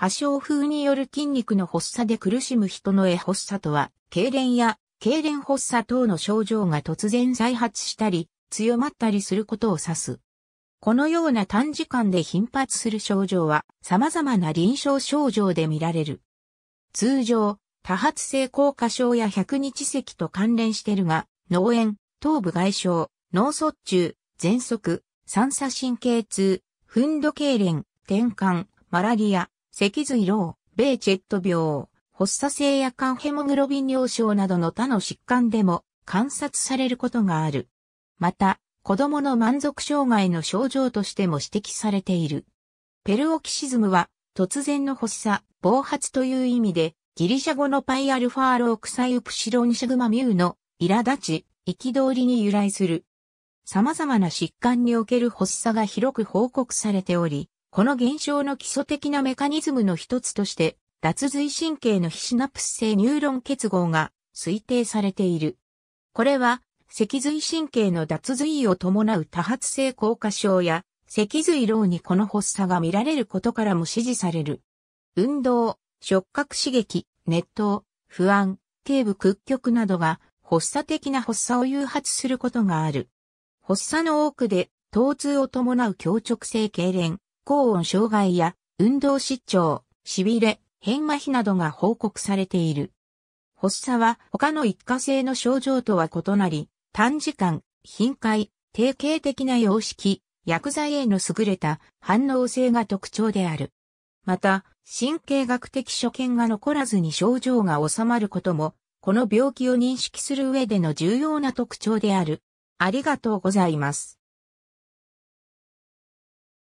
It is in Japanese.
破傷風による筋肉の発作で苦しむ人の絵発作とは、痙攣や痙攣発作等の症状が突然再発したり、強まったりすることを指す。このような短時間で頻発する症状は様々な臨床症状で見られる。通常、多発性硬化症や百日咳と関連しているが、脳炎、頭部外傷、脳卒中、喘息、三叉神経痛、どけい痙攣、転換、マラリア、脊髄老、米チェット病、発作性夜間ヘモグロビン尿症などの他の疾患でも観察されることがある。また、子供の満足障害の症状としても指摘されている。ペルオキシズムは突然の発作、暴発という意味で、ギリシャ語のパイアルファーロークサイウプシロンシグマミューの苛立ち、憤りに由来する。様々な疾患における発作が広く報告されており、この現象の基礎的なメカニズムの一つとして、脱髄神経の非シナプス性ニューロン結合が推定されている。これは、脊髄神経の脱髄を伴う多発性硬化症や、脊髄老にこの発作が見られることからも支持される。運動、触覚刺激、熱湯、不安、頸部屈曲などが発作的な発作を誘発することがある。発作の多くで、疼痛を伴う強直性痙攣、高温障害や運動失調、痺れ、変麻痺などが報告されている。発作は他の一過性の症状とは異なり、短時間、頻回、定型的な様式、薬剤への優れた反応性が特徴である。また、神経学的所見が残らずに症状が治まることも、この病気を認識する上での重要な特徴である。ありがとうございます。